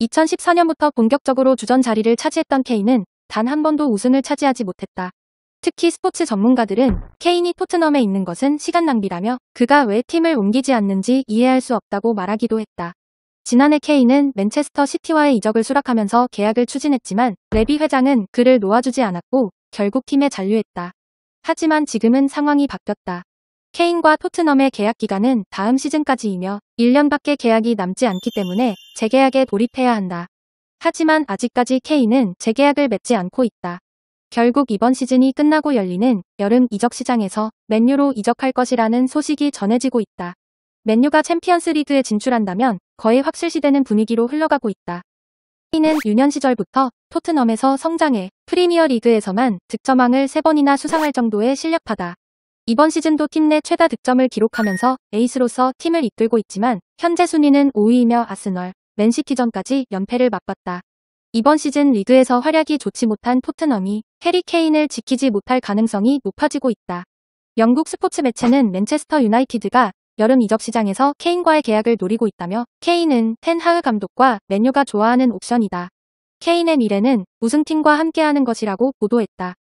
2014년부터 본격적으로 주전 자리를 차지했던 케인은 단 한 번도 우승을 차지하지 못했다. 특히 스포츠 전문가들은 케인이 토트넘에 있는 것은 시간 낭비라며 그가 왜 팀을 옮기지 않는지 이해할 수 없다고 말하기도 했다. 지난해 케인은 맨체스터 시티와의 이적을 수락하면서 계약을 추진했지만 레비 회장은 그를 놓아주지 않았고 결국 팀에 잔류했다. 하지만 지금은 상황이 바뀌었다. 케인과 토트넘의 계약 기간은 다음 시즌까지이며 1년밖에 계약이 남지 않기 때문에 재계약에 돌입해야 한다. 하지만 아직까지 케인은 재계약을 맺지 않고 있다. 결국 이번 시즌이 끝나고 열리는 여름 이적 시장에서 맨유로 이적할 것이라는 소식이 전해지고 있다. 맨유가 챔피언스 리그에 진출한다면 거의 확실시되는 분위기로 흘러가고 있다. 케인은 유년 시절부터 토트넘에서 성장해 프리미어 리그에서만 득점왕을 3번이나 수상할 정도의 실력파다. 이번 시즌도 팀 내 최다 득점을 기록하면서 에이스로서 팀을 이끌고 있지만 현재 순위는 5위이며 아스널, 맨시티전까지 연패를 맛봤다. 이번 시즌 리그에서 활약이 좋지 못한 토트넘이 해리 케인을 지키지 못할 가능성이 높아지고 있다. 영국 스포츠 매체는 맨체스터 유나이티드가 여름 이적 시장에서 케인과의 계약을 노리고 있다며 케인은 텐하흐 감독과 맨유가 좋아하는 옵션이다. 케인의 미래는 우승팀과 함께하는 것이라고 보도했다.